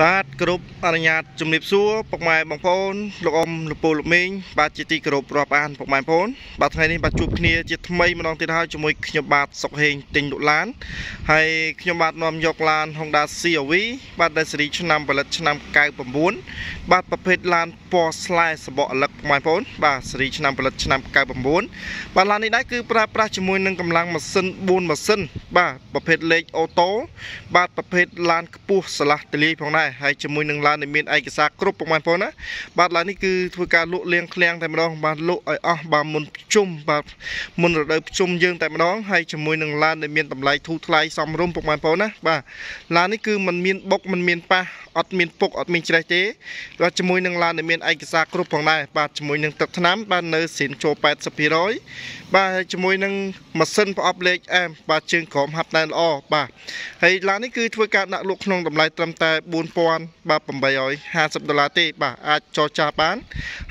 បាទគ្រប់អនុញ្ញាតជំរាបសួរពុកម៉ែបងប្អូនលោកអ៊ំលោកពូលោកមីងបាទជាទីគោរពរាប់អានពុកម៉ែបងប្អូនបាទថ្ងៃនេះបាទជួបគ្នាជាថ្មីម្ដងទៀតហើយជាមួយខ្ញុំបាទសុកហេងទិញលោកឡានហើយខ្ញុំបាទនាំយកឡាន Honda CRV បាទដែលស៊េរីឆ្នាំផលិតឆ្នាំ99បាទប្រភេទឡានពណ៌ស្លែសបកអលឹកពុកម៉ែបងប្អូន បាទស៊េរីឆ្នាំផលិតឆ្នាំ99បាទឡាននេះដែរគឺប្រើប្រាស់ជាមួយនឹងកម្លាំងម៉ាស៊ីន4ម៉ាស៊ីនបាទប្រភេទលេខអូតូបាទប្រភេទឡានខ្ពស់ឆ្លាស់ទលាយផងដែរដែរហើយជាមួយនឹងឡានដែលមានឯកសារគ្រប់ប្រមាណផងណាបាទឡាននេះគឺធ្វើការលក់លាងឃ្លាំងតែម្ដងបាទលក់ឲ្យអស់បាទមុនជុំបាទមុនរដូវជុំយើងតែម្ដងហើយជាមួយនឹងឡានដែលមានតម្លៃធូរថ្លៃសមរម្យប្រមាណផងណាបាទឡាននេះគឺมันមានបុកมันមានប៉ះអត់មានពុកអត់មានច្រេះទេបាទជាមួយនឹងឡានដែលមានឯកសារគ្រប់ផងដែរបាទជាមួយនឹងទឹកថ្នាំបាទនៅសៀនជោ80%បាទជាមួយនឹងម៉ាស៊ីនប្រអប់លេខ M បាទជើងក្រមហាប់ណែនល្អបាទហើយឡាននេះគឺធ្វើការដាក់លក់ក្នុងតម្លៃត្រឹមតែ4 2000បាទ850ដុល្លារទេបាទអាចចរចាបាន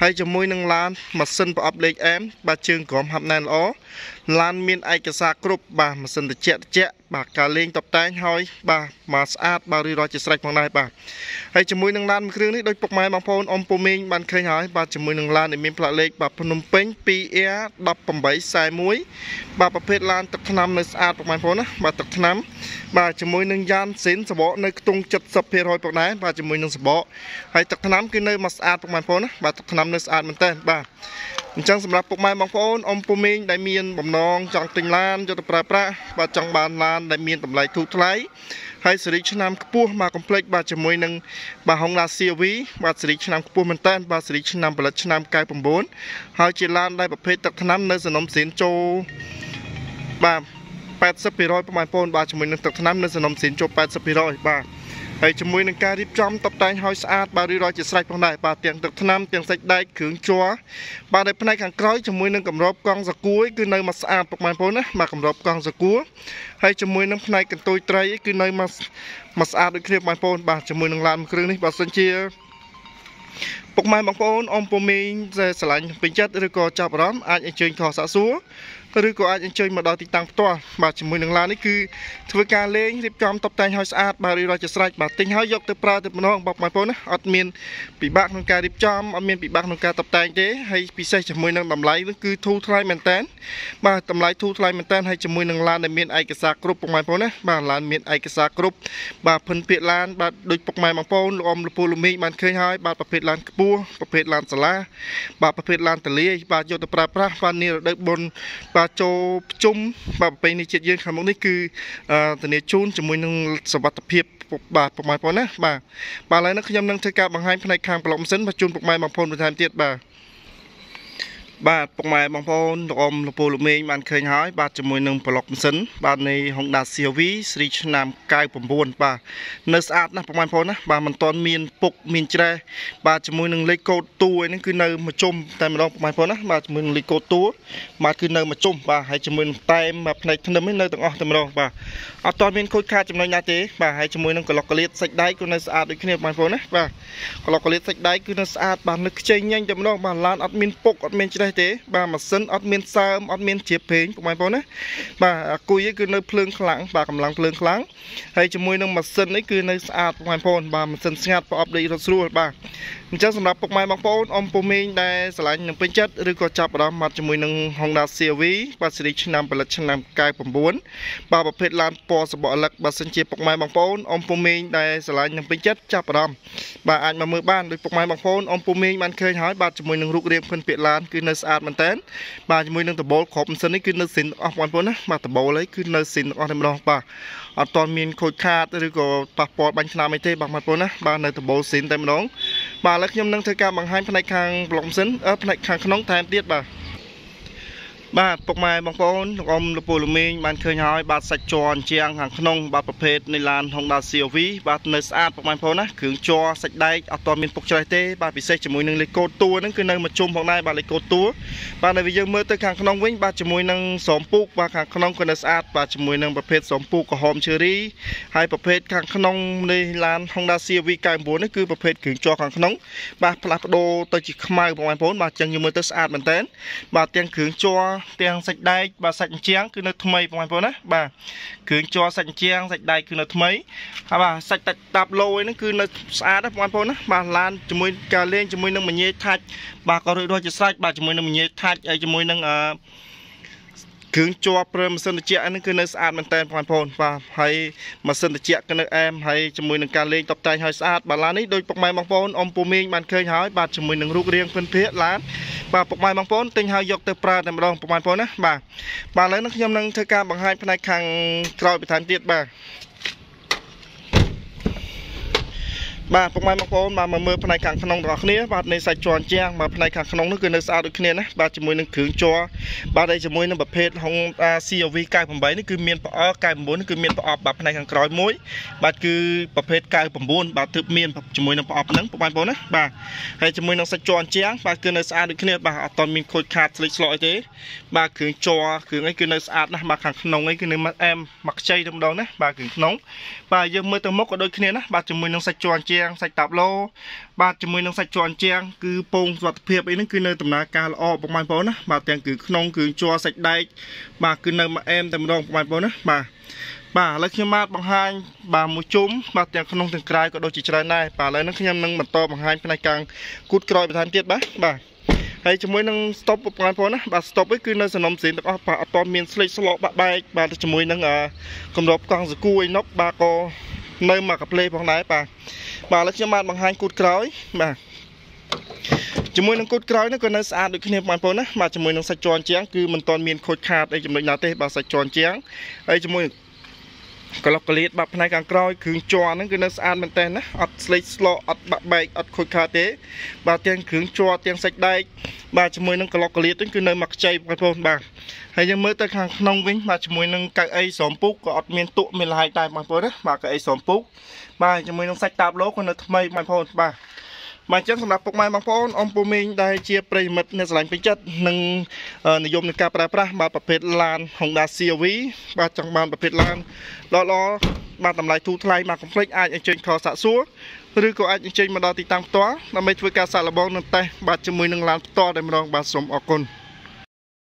ហើយជាមួយនឹងឡានម៉ាស៊ីនប្រអប់លេខ M បាទជើងក្រមហាប់ណែនល្អឡានមានឯកសារគ្រប់បាទម៉ាស៊ីនត្រជាក់ត្រជាក់បាទការលេងតបតែងហើយ បាទមកស្អាត បាទរីរាល់ជាស្រេចផងដែរបាទហើយជាមួយនឹងឡានមួយគ្រឿងនេះដូចពុកម៉ែបងប្អូនអ៊ំពូមីងបានឃើញហើយបាទជាមួយនឹងឡានដែលមានផ្លាកលេខបាទភ្នំពេញ 2R 1841បាទប្រភេទឡានទឹកថ្នាំនៅស្អាតពុកម៉ែបងប្អូនណាបាទទឹកថ្នាំបាទជាមួយនឹងយ៉ានស៊ីនសបកនៅខ្ទង់70%ផងដែរបាទជាមួយនឹងសម្បកហើយទឹកថ្នាំគឺនៅមកស្អាតពុកម៉ែបងប្អូនណាបាទទឹកថ្នាំនៅស្អាតមែនតើបាទអញ្ចឹងសម្រាប់ពុកម៉ែបងប្អូនអ៊ំពូមីងដែលមានបំណងចង់ទិញឡានយកទៅប្រើប្រាស់បាទចង់បានឡានដែលមានតម្លៃធូរថ្លៃហើយសេរីឆ្នាំខ្ពស់មកកំ plext បាទជាមួយនឹងបាទហុងឡា CRV បាទសេរីឆ្នាំខ្ពស់មែនតើបាទសេរីឆ្នាំផលិតឆ្នាំ99ហើយជាឡាន ដែលប្រភេទទឹកថ្នាំនៅសនំសៀនចូលបាទ80%ប្រហែលបងប្អូនបាទជាមួយនឹងទឹកថ្នាំនៅសនំសៀនចូល80%បាទហើយជាមួយនឹងការរៀបចំតុបតែងឲ្យស្អាតបាទរីរាល់ជាស្រេចផងដែរបាទទាំងទឹកថ្នាំទាំងសាច់ដែកគ្រឿងជ័របាទនៅផ្នែកខាងក្រោយជាមួយនឹងកម្របកង់សកួយគឺនៅមកស្អាតពុកម៉ែបងប្អូនណាបាទកម្របកង់សកួរហើយជាមួយនឹងផ្នែកកន្ទុយត្រីគឺនៅមកមកស្អាតដូចគ្នាបងប្អូនបាទជាមួយនឹងឡានគ្រឿងនេះបើសិនជាពុកម៉ែបងប្អូនអ៊ំពូមីងស្រឡាញ់ពេញចិត្តឬក៏ចាប់អារម្មណ៍អាចអញ្ជើញខសសាក់សួរឬក៏អាចអញ្ជើញមកដល់ទីតាំងផ្ទាល់បាទជាមួយនឹងឡាននេះគឺធ្វើការលេងរៀបចំតុបតែងឲ្យស្អាតបាទរីរាល់ជាស្រេចបាទទិញហើយយកទៅប្រើទៅម្ដងបងប្អូនណាអត់មានពិបាកក្នុងការរៀបចំអត់មានពិបាកក្នុងការតុបតែងទេហើយពិសេសជាមួយនឹងតម្លៃនោះគឺធូរថ្លៃមែនតើបាទតម្លៃធូរថ្លៃមែនតើហើយជាមួយនឹងឡានដែលមានឯកសារគ្រប់បងប្អូនណាបាទឡានមានឯកសារគ្រប់បាទភិនពាកឡានបាទដូចពុកម៉ែបងប្អូនលោកអ៊ំលពូលមីងបានឃើញហើយបាទប្រភេទឡានខ្ពស់ប្រភេទឡានសាឡាបាទប្រភេទឡានតលាយបាទយកទៅប្រើប្រាស់បាទនារដូវបុណ្យបាទបាទចូលប្រជុំបាទប្រពៃណីជាតិយើងខាងមុខនេះគឺធានាជូនជាមួយនឹងសវត្ថភាពបាទពុកម៉ែបងប្អូនណាបាទបាទឥឡូវនេះខ្ញុំនឹងធ្វើការបង្ហាញផ្នែកខាងប្លុកម៉ាស៊ីនបាទជូនពុកម៉ែបងប្អូនបន្ថែមទៀតបាទបាទពុកម៉ែបងប្អូនលោកអ៊ំលោកពូលោកមេងបានឃើញហើយ បាទជាមួយនឹងប្លុកម៉ាស៊ីនបាទនៃ Honda CRV ស្រីឆ្នាំ99បាទនៅស្អាតណាស់ពុកម៉ែបងប្អូនណាបាទមិនទាន់មានពុកមានច្រេះបាទជាមួយនឹងលេខកូដតួនេះគឺនៅមួយជុំតែម្ដងពុកម៉ែបងប្អូនណាបាទជាមួយនឹងលេខកូដតួបាទគឺនៅមួយជុំបាទហើយជាមួយនឹងតែមផ្នែកធ្នឹមនេះនៅទាំងអស់តែម្ដងបាទអត់ទាន់មានខូចខាតចំណុចណាទេបាទហើយជាមួយនឹងក្លុកកលៀតសាច់ដៃគឺនៅស្អាតដូចគ្នាពុកម៉ែបងប្អូនណាបាទក្លុកកលៀតសាច់ដៃគឺនៅស្អាតបាទនៅខ្ចីញញតែម្ដងបាទឡានអត់មានពុកអត់មានច្រេះទេបាទម៉ាស៊ីនអត់មានសើមអត់មានជ្រាបពេញបងប្អូនណាបាទអាគុយគឺនៅភ្លើងខ្លាំងបាទកម្លាំងភ្លើងខ្លាំងហើយជាមួយនឹងម៉ាស៊ីននេះគឺនៅស្អាតបងប្អូនបាទម៉ាស៊ីនស្ងាត់ប្រអប់ដេករត់ស្រួលបាទអញ្ចឹងសម្រាប់ពុកម៉ែបងប្អូនអ៊ំពូមីងដែលស្រឡាញ់នឹងពេញចិត្តឬក៏ចាប់អារម្មណ៍មកជាមួយនឹង Honda CRV បាទស៊េរីឆ្នាំផលិតឆ្នាំ99បាទប្រភេទឡានពណ៌សបកលឹកបើសិនជាពុកម៉ែបងប្អូនអ៊ំពូមីងដែលស្រឡាញ់នឹងពេញចិត្តចាប់អារម្មណ៍បាទអាចមកមើលបានដោយពុកម៉ែបងប្អូនអ៊ំពូមីងបានឃើញហើយបាទជាមួយនឹងរូបរាងភិនពាកឡានគឺនៅស្អាតមែនតើបាទជាមួយនឹងដបូលគ្រប់ម៉ាស៊ីននេះគឺនៅស៊ីនអស់បងប្អូនណាបាទដបូលហើយគឺនៅស៊ីនអស់តែម្ដងបាទអត់តមានខូចខាតឬក៏ប៉ះពាល់បាញ់ឆ្នាំអីទេបាទបងប្អូនណាបាទនៅដបូលស៊ីនតែម្ដងបាទឥឡូវខ្ញុំនឹងធ្វើការបង្ហាញផ្នែកខាងប្លុកម៉ាស៊ីនផ្នែកខាងក្នុងថែមទៀតបាទបាទពុកម៉ែបងប្អូនលោកអ៊ំលោកពូលមីងបានឃើញហើយបាទសាច់ជ័រអញ្ជាងខាងក្នុង បាទប្រភេទនៃឡាន Honda CRV បាទនៅស្អាតពុកម៉ែបងប្អូនណាគ្រឿងជ័រសាច់ដែកអត់ទាន់មានពុកច្រេះទេ បាទពិសេសជាមួយនឹងលេខកូដតួហ្នឹងគឺនៅមកជុំផងដែរបាទលេខកូដតួបាទហើយយើងមើលទៅខាងក្នុងវិញបាទជាមួយនឹងស្រោមពូកបាទខាងក្នុងក៏នៅស្អាតបាទជាមួយនឹងប្រភេទស្រោមពូកក្រហមឈឺរីហើយប្រភេទខាងក្នុងនៃឡាន Honda CRV 99នេះគឺប្រភេទគ្រឿងជ័រខាងក្នុងបាទផ្លាស់ប្ដូរទៅជាខ្មៅបងប្អូនបាទអញ្ចឹងយើងមើលទៅស្អាតមែនតើបាទទាំងគ្រឿងជ័រទាំងសាច់ដែកបាទសាច់អញ្ចាំងគឺនៅថ្មីបងប្អូនណាបាទគ្រឿងជ័រសាច់អញ្ចាំងសាច់ដែកគឺនៅថ្មីហើយបាទសាច់តាប់ឡូហ្នឹងគឺនៅស្អាតណាបងប្អូនណាបាទឡានជាមួយការលេងជាមួយនឹងមញេថាច់បាទក៏រួចរាល់ជាស្រេចបាទជាមួយនឹងមញេថាច់ហើយជាមួយនឹងអឺគ្រឿងជាប់ប្រើម៉ាស៊ីនត្រជាក់ហ្នឹងគឺនៅស្អាតមែនតើបងប្អូនបាទហើយម៉ាស៊ីនត្រជាក់គឺនៅអែមហើយជាមួយនឹងការលេងតុបតែងឲ្យស្អាតបាទឡាននេះដោយពុកម៉ែបងប្អូនអ៊ំពូមីងបានឃើញហើយបាទជាមួយនឹងរូបរាងពិនភាកឡានបាទពុកម៉ែបងប្អូនទិញហើយយកទៅប្រើតែម្ដងពុកម៉ែបងប្អូនណាបាទបាទឥឡូវនេះខ្ញុំនឹងធ្វើការបង្ហាញផ្នែកខាងក្រោយបន្ថែមទៀតបាទបាទពុកម៉ែបងប្អូនបាទមកមើលផ្នែកខាងក្នុងរបស់គ្នា បាទនៃសាច់ជន់ជាងបាទផ្នែកខាងក្នុងនោះគឺនៅស្អាតដូចគ្នាណាបាទជាមួយនឹងគ្រឿងជ័របាទហើយជាមួយនឹងប្រភេទហុង COV 98នេះគឺមានប្រអល់99នេះគឺមានប្រអប់បាទផ្នែកខាងក្រោយមួយបាទគឺប្រភេទ99បាទទើបមានជាមួយនឹងប្រអប់ហ្នឹងពុកម៉ែបងប្អូនណាបាទហើយជាមួយនឹងសាច់ជន់ជាងបាទគឺនៅស្អាតដូចគ្នាបាទអត់តមានខូចខាតស្លេកស្លោអីទេបាទគ្រឿងជ័រគ្រឿងអីគឺនៅស្អាតណាស់បាទខាងក្នុងអីគឺនៅមកអែមមកខ្ចីតែម្ដងណាបាទគ្រឿងក្នុងបាទយើងមើលទៅមុខក៏ដូចគ្នាណាបាទជាមួយនឹងសាច់ជន់ជាងងសាច់តាប់ឡូបាទជាមួយនឹងសាច់ជន់ជាងគឺពងសុខភាពអីហ្នឹងគឺនៅដំណើរការល្អបងប្អូនណាបាទទាំងគឺក្នុងគឺជ័រសាច់ដែកបាទគឺនៅមួយអែមតែម្ដងបងប្អូនណាបាទបាទឥឡូវខ្ញុំបាទបង្ហាញបាទមួយជុំបាទទាំងក្នុងទាំងក្រៅក៏ដូចជាច្រើនដែរបាទឥឡូវហ្នឹងខ្ញុំនឹងបន្តបង្ហាញផ្នែកកាំងគូតក្រោយបន្ថែមទៀតបាទបាទហើយជាមួយនឹង stop បងប្អូនណាបាទ stop នេះគឺនៅសំណុំផ្សេងទាំងអស់បាទអត់តមានស្លេកស្លោកបាក់បែកបាទជាមួយនឹងគម្របកង់សគូអីណប់បាទក៏នៅមកកាផ្លេផងដែរបាទបាទឥឡូវខ្ញុំបាទបង្ហាញគូតក្រោយបាទជាមួយនឹងគូតក្រោយនេះក៏នៅស្អាតដូចគ្នាបងប្អូនណាបាទជាមួយនឹងសាច់ជន់ជាងគឺមិនទាន់មានខូចខាតអីចំណុចណាទេ បាទសាច់ជន់ជាងហើយជាមួយក្លុកក្លៀតបាត់ផ្នែកខាងក្រោយគ្រឿងជន់ហ្នឹងគឺនៅស្អាតមែនតើណាអត់ស្លេកស្លោអត់បាក់បែកអត់ខូចខាតទេបាទទាំងគ្រឿងជន់ទាំងសាច់ដែកបាទជាមួយនឹងក្លុកក្លៀតហ្នឹងគឺនៅមកខ្ចីបងប្អូនបាទហើយយើងមើលទៅខាងក្នុងវិញបាទជាមួយនឹងកៅអីស្រមពុកក៏អត់មានទក់មានលហើយដែរបងប្អូនណាបាទកៅអីស្រមពុកបាទជាមួយនឹងសាច់តាបឡូក៏នៅថ្មីបងប្អូនបាទបាទអញ្ចឹងសម្រាប់ពុកម៉ែបងប្អូនអំពូមីងដែលជាប្រិមិត្តអ្នកស្រឡាញ់ពេញចិត្តនិងនិយមនឹងការប្រើប្រាស់បាទប្រភេទឡាន Honda CRV បាទចង់បានប្រភេទឡានល្អៗបាទតម្លៃទូថ្លៃមកកំភ្លេចអាចអញ្ជើញខសាក់សួរឬក៏អាចអញ្ជើញមកដល់ទីតាំងផ្ទាល់ដើម្បីធ្វើការសាកល្បងនិងតេស្តបាទជាមួយនឹងឡានផ្ទាល់តែម្ដងបាទសូមអរគុណ